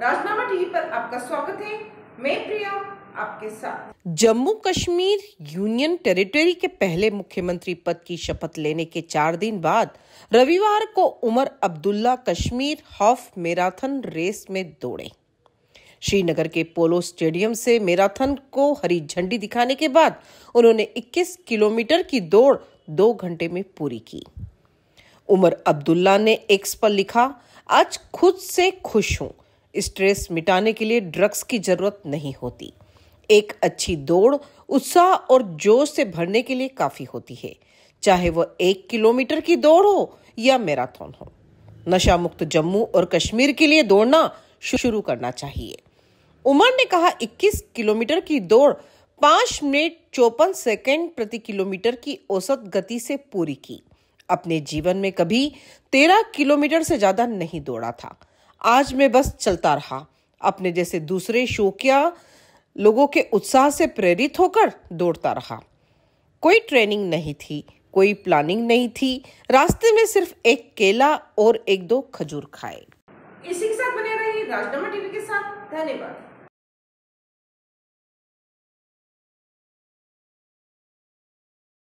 राजनामा TV पर आपका स्वागत है मैं प्रिया आपके साथ जम्मू कश्मीर यूनियन टेरिटरी के पहले मुख्यमंत्री पद की शपथ लेने के चार दिन बाद रविवार को Omar Abdullah Kashmir half marathon race में दौड़े श्रीनगर के पोलो स्टेडियम से मैराथन को हरी झंडी दिखाने के बाद उन्होंने 21 किलोमीटर की दौड़ दो घंटे में पूरी की उमर अब्दुल्ला ने एक्स पर लिखा आज खुद से खुश हूं स्ट्रेस मिटाने के लिए ड्रग्स की जरूरत नहीं होती एक अच्छी दौड़ उत्साह और जोश से भरने के लिए काफ़ी होती है चाहे वह एक किलोमीटर की दौड़ हो या मैराथन हो नशा मुक्त जम्मू और कश्मीर के लिए दौड़ना शुरू करना चाहिए उमर ने कहा 21 किलोमीटर की दौड़ पांच मिनट चौपन सेकेंड प्रति किलोमीटर की औसत गति से पूरी की अपने जीवन में कभी तेरह किलोमीटर से ज्यादा नहीं दौड़ा था आज मैं बस चलता रहा अपने जैसे दूसरे शौकिया लोगों के उत्साह से प्रेरित होकर दौड़ता रहा कोई ट्रेनिंग नहीं थी कोई प्लानिंग नहीं थी रास्ते में सिर्फ एक केला और एक दो खजूर खाए इसी के साथ बने रहिए राजनामा टीवी के साथ धन्यवाद